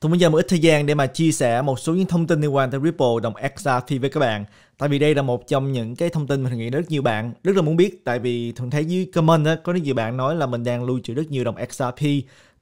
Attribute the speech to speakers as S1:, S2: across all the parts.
S1: Tùng muốn dành một ít thời gian để mà chia sẻ một số những thông tin liên quan tới Ripple đồng XRP với các bạn. Tại vì đây là một trong những cái thông tin mình nghĩ rất nhiều bạn rất là muốn biết. Tại vì thường thấy dưới comment đó, có rất nhiều bạn nói là mình đang lưu trữ rất nhiều đồng XRP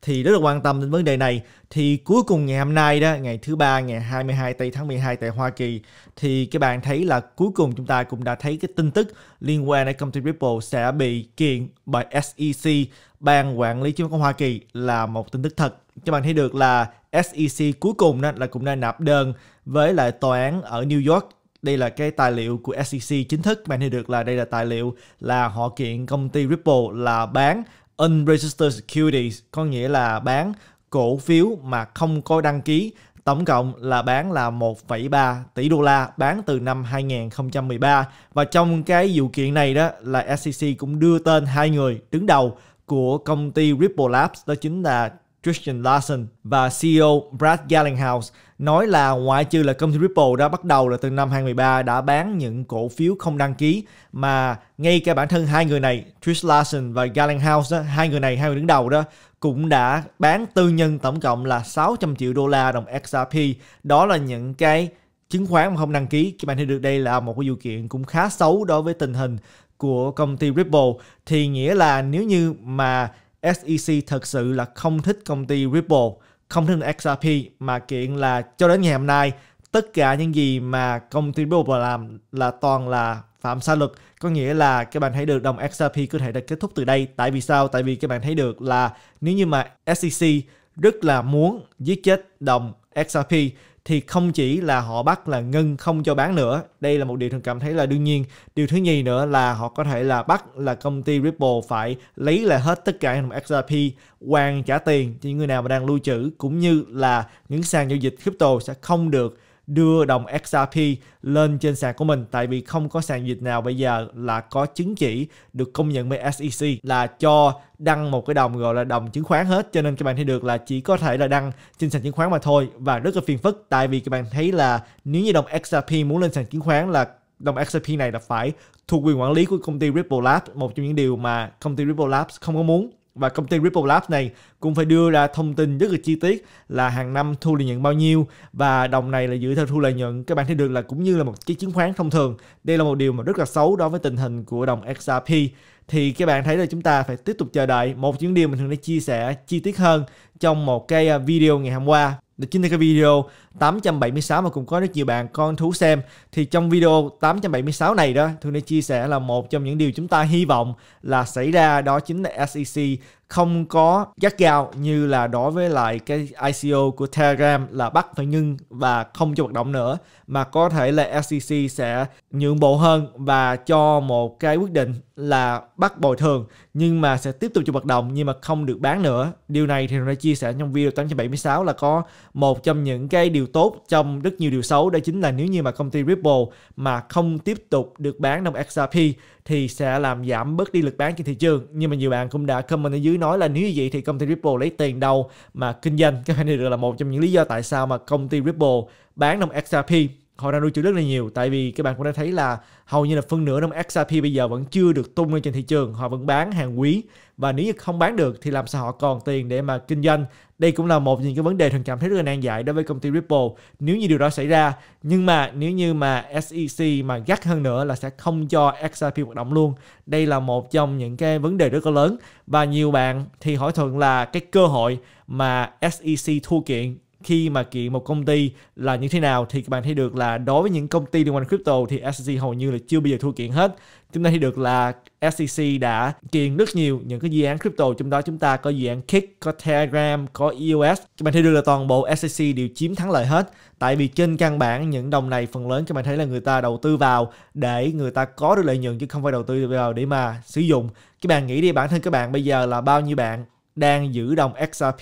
S1: thì rất là quan tâm đến vấn đề này. Thì cuối cùng ngày hôm nay đó, ngày thứ ba ngày 22 tây tháng 12 tại Hoa Kỳ thì các bạn thấy là cuối cùng chúng ta cũng đã thấy cái tin tức liên quan đến công ty Ripple sẽ bị kiện bởi SEC, ban quản lý chứng khoán Hoa Kỳ là một tin tức thật cho bạn thấy được là SEC cuối cùng đó là cũng đã nạp đơn với lại tòa án ở New York đây là cái tài liệu của SEC chính thức bạn thấy được là đây là tài liệu là họ kiện công ty Ripple là bán unregistered securities có nghĩa là bán cổ phiếu mà không có đăng ký tổng cộng là bán là 1,3 tỷ đô la bán từ năm 2013 và trong cái vụ kiện này đó là SEC cũng đưa tên hai người đứng đầu của công ty Ripple Labs đó chính là Christian Larsen và CEO Brad Gellinghouse nói là ngoại trừ là công ty Ripple đã bắt đầu là từ năm 2013 đã bán những cổ phiếu không đăng ký mà ngay cả bản thân hai người này, Trish Larsen và Gellinghouse, đó, hai người này, hai người đứng đầu đó cũng đã bán tư nhân tổng cộng là 600 triệu đô la đồng XRP. Đó là những cái chứng khoán mà không đăng ký. Các bạn thấy được đây là một cái vụ kiện cũng khá xấu đối với tình hình của công ty Ripple thì nghĩa là nếu như mà SEC thật sự là không thích công ty Ripple, không thích XRP mà kiện là cho đến ngày hôm nay tất cả những gì mà công ty Ripple làm là toàn là phạm sai luật có nghĩa là các bạn thấy được đồng XRP có thể đã kết thúc từ đây tại vì sao tại vì các bạn thấy được là nếu như mà SEC rất là muốn giết chết đồng XRP thì không chỉ là họ bắt là ngưng không cho bán nữa đây là một điều thường cảm thấy là đương nhiên điều thứ nhì nữa là họ có thể là bắt là công ty ripple phải lấy lại hết tất cả những xrp hoàn trả tiền cho những người nào mà đang lưu trữ cũng như là những sàn giao dịch crypto sẽ không được đưa đồng XRP lên trên sàn của mình tại vì không có sàn dịch nào bây giờ là có chứng chỉ được công nhận bởi SEC là cho đăng một cái đồng gọi là đồng chứng khoán hết cho nên các bạn thấy được là chỉ có thể là đăng trên sàn chứng khoán mà thôi và rất là phiền phức tại vì các bạn thấy là nếu như đồng XRP muốn lên sàn chứng khoán là đồng XRP này là phải thuộc quyền quản lý của công ty Ripple Labs một trong những điều mà công ty Ripple Labs không có muốn và công ty Ripple Labs này cũng phải đưa ra thông tin rất là chi tiết là hàng năm thu lợi nhuận bao nhiêu và đồng này là dựa theo thu lợi nhuận các bạn thấy được là cũng như là một cái chứng khoán thông thường. Đây là một điều mà rất là xấu đối với tình hình của đồng XRP thì các bạn thấy là chúng ta phải tiếp tục chờ đợi một những điều mình thường đã chia sẻ chi tiết hơn trong một cái à, video ngày hôm qua chính là cái video 876 mà cũng có rất nhiều bạn con thú xem thì trong video 876 này đó Thương đã chia sẻ là một trong những điều chúng ta hy vọng là xảy ra đó chính là SEC không có gắt gao như là đối với lại cái ICO của Telegram là bắt phải ngưng và không cho hoạt động nữa mà có thể là SEC sẽ nhượng bộ hơn và cho một cái quyết định là bắt bồi thường nhưng mà sẽ tiếp tục cho hoạt động nhưng mà không được bán nữa. Điều này thì đã chia sẻ trong video 876 là có một trong những cái điều tốt trong rất nhiều điều xấu đó chính là nếu như mà công ty Ripple mà không tiếp tục được bán đồng XRP thì sẽ làm giảm bớt đi lực bán trên thị trường nhưng mà nhiều bạn cũng đã comment ở dưới nói là nếu như vậy thì công ty Ripple lấy tiền đâu mà kinh doanh cái này được là một trong những lý do tại sao mà công ty Ripple bán đồng XRP họ đang nuôi trữ rất là nhiều tại vì các bạn cũng đã thấy là hầu như là phân nửa năm XRP bây giờ vẫn chưa được tung lên trên thị trường họ vẫn bán hàng quý và nếu như không bán được thì làm sao họ còn tiền để mà kinh doanh đây cũng là một những cái vấn đề thường cảm thấy rất là nan giải đối với công ty Ripple nếu như điều đó xảy ra nhưng mà nếu như mà SEC mà gắt hơn nữa là sẽ không cho XRP hoạt động luôn đây là một trong những cái vấn đề rất là lớn và nhiều bạn thì hỏi thuận là cái cơ hội mà SEC thua kiện khi mà kiện một công ty là như thế nào thì các bạn thấy được là đối với những công ty liên quan đến crypto thì SEC hầu như là chưa bao giờ thua kiện hết chúng ta thấy được là SEC đã kiện rất nhiều những cái dự án crypto trong đó chúng ta có dự án Kick, có Telegram, có EOS. Các bạn thấy được là toàn bộ SEC đều chiếm thắng lợi hết. Tại vì trên căn bản những đồng này phần lớn các bạn thấy là người ta đầu tư vào để người ta có được lợi nhuận chứ không phải đầu tư vào để mà sử dụng. Các bạn nghĩ đi bản thân các bạn bây giờ là bao nhiêu bạn đang giữ đồng XRP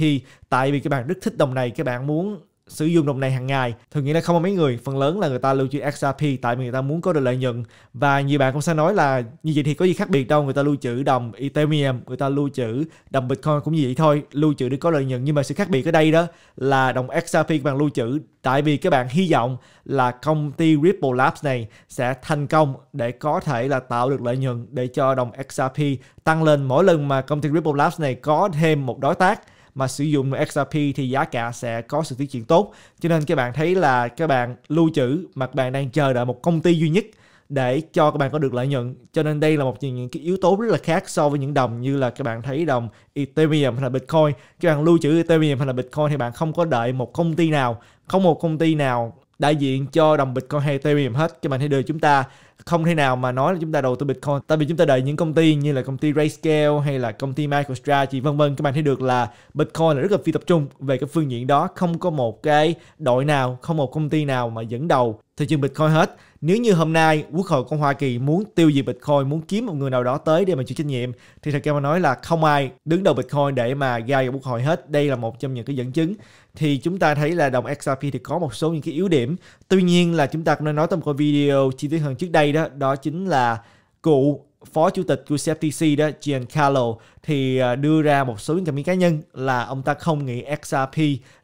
S1: tại vì các bạn rất thích đồng này các bạn muốn sử dụng đồng này hàng ngày thường nghĩ là không có mấy người phần lớn là người ta lưu trữ XRP tại vì người ta muốn có được lợi nhuận và nhiều bạn cũng sẽ nói là như vậy thì có gì khác biệt đâu người ta lưu trữ đồng Ethereum người ta lưu trữ đồng Bitcoin cũng như vậy thôi lưu trữ để có lợi nhuận nhưng mà sự khác biệt ở đây đó là đồng XRP các bạn lưu trữ tại vì các bạn hy vọng là công ty Ripple Labs này sẽ thành công để có thể là tạo được lợi nhuận để cho đồng XRP tăng lên mỗi lần mà công ty Ripple Labs này có thêm một đối tác mà sử dụng XRP thì giá cả sẽ có sự tiến triển tốt cho nên các bạn thấy là các bạn lưu trữ mà các bạn đang chờ đợi một công ty duy nhất để cho các bạn có được lợi nhuận cho nên đây là một những cái yếu tố rất là khác so với những đồng như là các bạn thấy đồng Ethereum hay là Bitcoin các bạn lưu trữ Ethereum hay là Bitcoin thì bạn không có đợi một công ty nào không một công ty nào đại diện cho đồng Bitcoin hay Ethereum hết Các bạn thấy được chúng ta không thể nào mà nói là chúng ta đầu tư Bitcoin tại vì chúng ta đợi những công ty như là công ty Rayscale hay là công ty MicroStrategy vân vân các bạn thấy được là Bitcoin là rất là phi tập trung về cái phương diện đó không có một cái đội nào không một công ty nào mà dẫn đầu thị trường Bitcoin hết. Nếu như hôm nay Quốc hội của Hoa Kỳ muốn tiêu diệt Bitcoin, muốn kiếm một người nào đó tới để mà chịu trách nhiệm thì thật ra mà nói là không ai đứng đầu Bitcoin để mà gai Quốc hội hết. Đây là một trong những cái dẫn chứng. Thì chúng ta thấy là đồng XRP thì có một số những cái yếu điểm. Tuy nhiên là chúng ta cũng đã nói trong một video chi tiết hơn trước đây đó, đó chính là cụ phó chủ tịch của CFTC đó Giancarlo thì à, đưa ra một số những cảm nghĩ cá nhân là ông ta không nghĩ XRP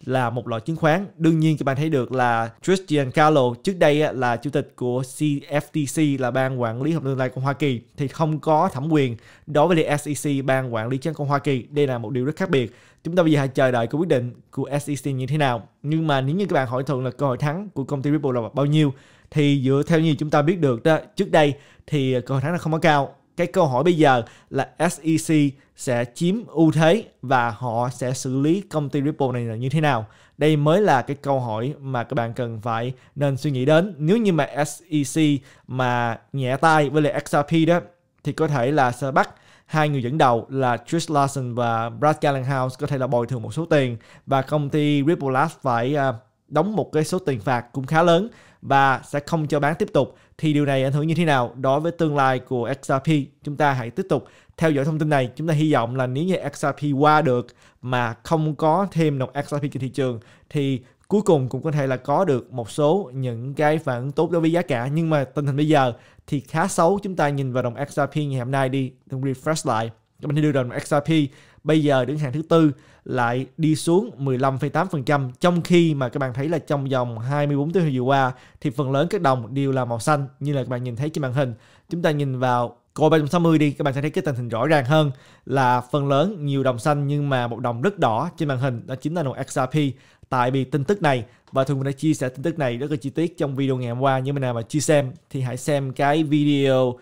S1: là một loại chứng khoán. Đương nhiên các bạn thấy được là Christian Carlo trước đây là chủ tịch của CFTC là ban quản lý hợp tương lai của Hoa Kỳ thì không có thẩm quyền đối với SEC ban quản lý chứng khoán Hoa Kỳ. Đây là một điều rất khác biệt. Chúng ta bây giờ hãy chờ đợi cái quyết định của SEC như thế nào. Nhưng mà nếu như các bạn hỏi thuận là cơ hội thắng của công ty Ripple là bao nhiêu thì dựa theo như chúng ta biết được đó trước đây thì cơ hội thắng là không có cao cái câu hỏi bây giờ là SEC sẽ chiếm ưu thế và họ sẽ xử lý công ty Ripple này là như thế nào? Đây mới là cái câu hỏi mà các bạn cần phải nên suy nghĩ đến. Nếu như mà SEC mà nhẹ tay với lại XRP đó thì có thể là sẽ bắt hai người dẫn đầu là Trish Larson và Brad Gallagher có thể là bồi thường một số tiền và công ty Ripple Labs phải uh, đóng một cái số tiền phạt cũng khá lớn và sẽ không cho bán tiếp tục thì điều này ảnh hưởng như thế nào đối với tương lai của XRP chúng ta hãy tiếp tục theo dõi thông tin này chúng ta hy vọng là nếu như XRP qua được mà không có thêm đồng XRP trên thị trường thì cuối cùng cũng có thể là có được một số những cái phản ứng tốt đối với giá cả nhưng mà tình hình bây giờ thì khá xấu chúng ta nhìn vào đồng XRP ngày hôm nay đi refresh lại chúng ta đưa đồng XRP bây giờ đứng hàng thứ tư lại đi xuống 15,8% trong khi mà các bạn thấy là trong vòng 24 tiếng vừa qua thì phần lớn các đồng đều là màu xanh như là các bạn nhìn thấy trên màn hình. Chúng ta nhìn vào Coin 360 đi các bạn sẽ thấy cái tình hình rõ ràng hơn là phần lớn nhiều đồng xanh nhưng mà một đồng rất đỏ trên màn hình đó chính là đồng XRP tại vì tin tức này và thường mình đã chia sẻ tin tức này rất là chi tiết trong video ngày hôm qua nhưng mà nào mà chưa xem thì hãy xem cái video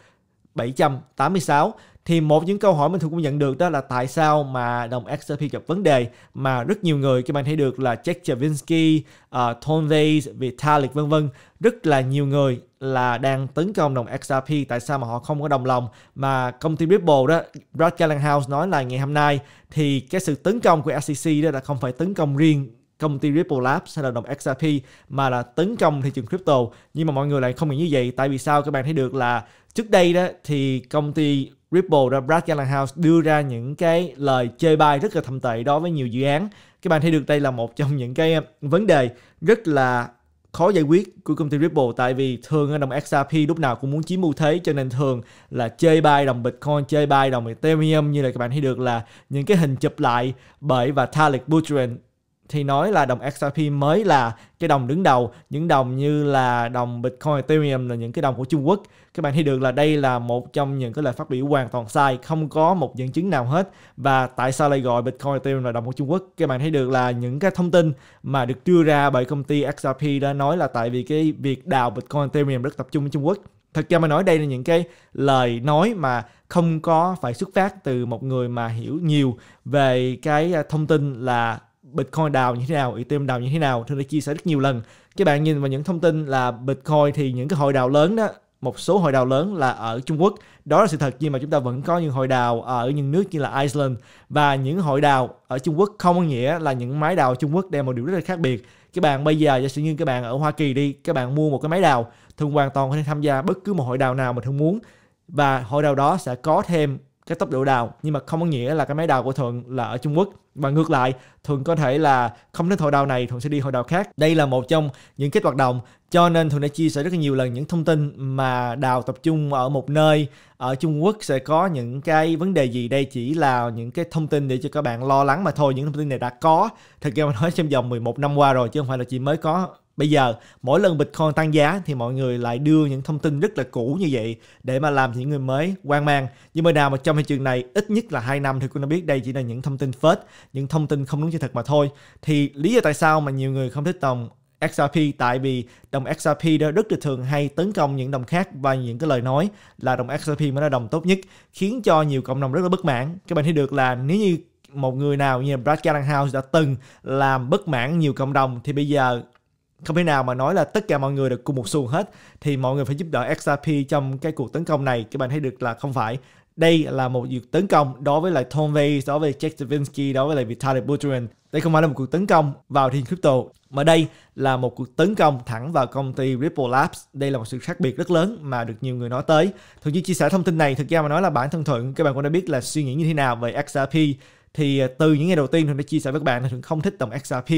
S1: 786 thì một những câu hỏi mình thường cũng nhận được đó là tại sao mà đồng XRP gặp vấn đề mà rất nhiều người các bạn thấy được là Jack Javinsky, uh, ờ, Tom Vitalik vân vân rất là nhiều người là đang tấn công đồng XRP tại sao mà họ không có đồng lòng mà công ty Ripple đó Brad Gallagher nói là ngày hôm nay thì cái sự tấn công của SEC đó là không phải tấn công riêng công ty Ripple Labs hay là đồng XRP mà là tấn công thị trường crypto nhưng mà mọi người lại không nghĩ như vậy tại vì sao các bạn thấy được là trước đây đó thì công ty Ripple đó Brad Gallagher đưa ra những cái lời chê bai rất là thâm tệ đối với nhiều dự án. Các bạn thấy được đây là một trong những cái ờ, vấn đề rất là khó giải quyết của công ty Ripple tại vì thường đồng XRP lúc nào cũng muốn chiếm ưu thế cho nên thường là chơi bai đồng Bitcoin, chơi bai đồng Ethereum như là các bạn thấy được là những cái hình chụp lại bởi và Vitalik Buterin thì nói là đồng XRP mới là cái đồng đứng đầu những đồng như là đồng Bitcoin Ethereum là những cái đồng của Trung Quốc các bạn thấy được là đây là một trong những cái lời phát biểu hoàn toàn sai không có một dẫn chứng nào hết và tại sao lại gọi Bitcoin Ethereum là đồng của Trung Quốc các bạn thấy được là những cái thông tin mà được đưa ra bởi công ty XRP đã nói là tại vì cái việc đào Bitcoin Ethereum rất tập trung ở Trung Quốc thật ra mà nói đây là những cái lời nói mà không có phải xuất phát từ một người mà hiểu nhiều về cái thông tin là Bitcoin đào như thế nào, Ethereum đào như thế nào. Thương đã chia sẻ rất nhiều lần. Các bạn nhìn vào những thông tin là Bitcoin thì những cái hội đào lớn đó, một số hội đào lớn là ở Trung Quốc. Đó là sự thật nhưng mà chúng ta vẫn có những hội đào ở những nước như là Iceland và những hội đào ở Trung Quốc không có nghĩa là những máy đào Trung Quốc đem một điều rất là khác biệt. Các bạn bây giờ giả sử như các bạn ở Hoa Kỳ đi, các bạn mua một cái máy đào, thường hoàn toàn có thể tham gia bất cứ một hội đào nào mà thường muốn và hội đào đó sẽ có thêm cái tốc độ đào nhưng mà không có nghĩa là cái máy đào của thuận là ở trung quốc và ngược lại thuận có thể là không đến hội đào này thuận sẽ đi hội đào khác đây là một trong những kết hoạt động cho nên thuận đã chia sẻ rất là nhiều lần những thông tin mà đào tập trung ở một nơi ở trung quốc sẽ có những cái vấn đề gì đây chỉ là những cái thông tin để cho các bạn lo lắng mà thôi những thông tin này đã có thật ra mà nói trong vòng 11 năm qua rồi chứ không phải là chỉ mới có Bây giờ mỗi lần Bitcoin tăng giá thì mọi người lại đưa những thông tin rất là cũ như vậy để mà làm những người mới quan mang. Nhưng mà nào mà trong thị trường này ít nhất là 2 năm thì cũng đã biết đây chỉ là những thông tin phết, những thông tin không đúng sự thật mà thôi. Thì lý do tại sao mà nhiều người không thích đồng XRP tại vì đồng XRP đó rất là thường hay tấn công những đồng khác và những cái lời nói là đồng XRP mới là đồng tốt nhất khiến cho nhiều cộng đồng rất là bất mãn. Các bạn thấy được là nếu như một người nào như Brad House đã từng làm bất mãn nhiều cộng đồng thì bây giờ không thể nào mà nói là tất cả mọi người được cùng một xu hết thì mọi người phải giúp đỡ XRP trong cái cuộc tấn công này các bạn thấy được là không phải đây là một cuộc tấn công đối với lại Tom Vay, đối với Jack Davinsky, đối với lại Vitalik Buterin. Đây không phải là một cuộc tấn công vào thiên crypto, mà đây là một cuộc tấn công thẳng vào công ty Ripple Labs. Đây là một sự khác biệt rất lớn mà được nhiều người nói tới. thường Duy chia sẻ thông tin này, thực ra mà nói là bản thân Thuận, các bạn cũng đã biết là suy nghĩ như thế nào về XRP thì à, từ những ngày đầu tiên thường đã chia sẻ với các bạn là thường không thích đồng XRP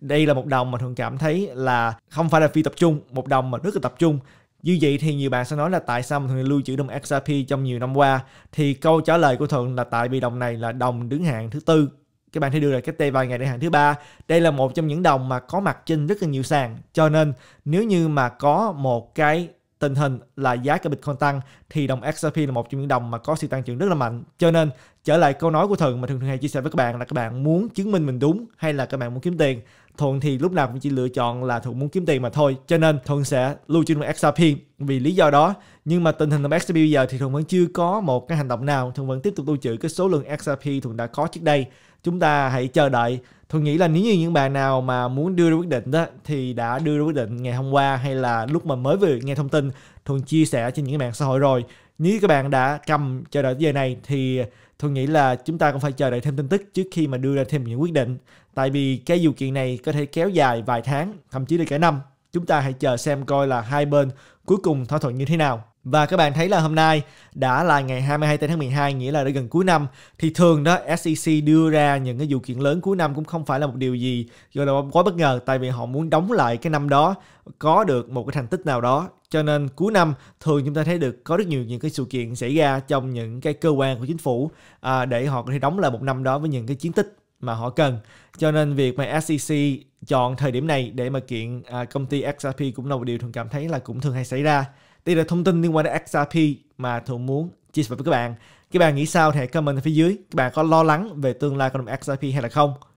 S1: đây là một đồng mà thường cảm thấy là không phải là phi tập trung một đồng mà rất là tập trung như vậy thì nhiều bạn sẽ nói là tại sao mà thường lưu trữ đồng XRP trong nhiều năm qua thì câu trả lời của thuận là tại vì đồng này là đồng đứng hạng thứ tư các bạn thấy được là cái đây vài ngày đến hạng thứ ba đây là một trong những đồng mà có mặt trên rất là nhiều sàn cho nên nếu như mà có một cái tình hình là giá cả Bitcoin tăng thì đồng XRP là một trong những đồng mà có sự tăng trưởng rất là mạnh. Cho nên trở lại câu nói của Thuận mà thường thường hay chia sẻ với các bạn là các bạn muốn chứng minh mình đúng hay là các bạn muốn kiếm tiền. Thuận thì lúc nào cũng chỉ lựa chọn là Thuận muốn kiếm tiền mà thôi. Cho nên Thuận sẽ lưu trên đồng XRP vì lý do đó. Nhưng mà tình hình đồng XRP bây giờ thì Thuận vẫn chưa có một cái hành động nào. Thuận vẫn tiếp tục lưu trữ cái số lượng XRP Thuận đã có trước đây chúng ta hãy chờ đợi tôi nghĩ là nếu như những bạn nào mà muốn đưa ra quyết định đó thì đã đưa ra quyết định ngày hôm qua hay là lúc mà mới vừa nghe thông tin thuần chia sẻ trên những mạng xã hội rồi nếu các bạn đã cầm chờ đợi giờ này thì tôi nghĩ là chúng ta cũng phải chờ đợi thêm tin tức trước khi mà đưa ra thêm những quyết định tại vì cái vụ kiện này có thể kéo dài vài tháng thậm chí là cả năm chúng ta hãy chờ xem coi là hai bên cuối cùng thỏa thuận như thế nào và các bạn thấy là hôm nay đã là ngày 22 tháng 12 nghĩa là đã gần cuối năm thì thường đó SEC đưa ra những cái vụ kiện lớn cuối năm cũng không phải là một điều gì gọi là quá bất ngờ tại vì họ muốn đóng lại cái năm đó có được một cái thành tích nào đó cho nên cuối năm thường chúng ta thấy được có rất nhiều những cái sự kiện xảy ra trong những cái cơ quan của chính phủ à, để họ có thể đóng lại một năm đó với những cái chiến tích mà họ cần cho nên việc mà SEC chọn thời điểm này để mà kiện à, công ty XRP cũng là một điều thường cảm thấy là cũng thường hay xảy ra đây là thông tin liên quan đến XRP mà Thuận muốn chia sẻ với các bạn các bạn nghĩ sao thì comment ở phía dưới các bạn có lo lắng về tương lai của đồng XRP hay là không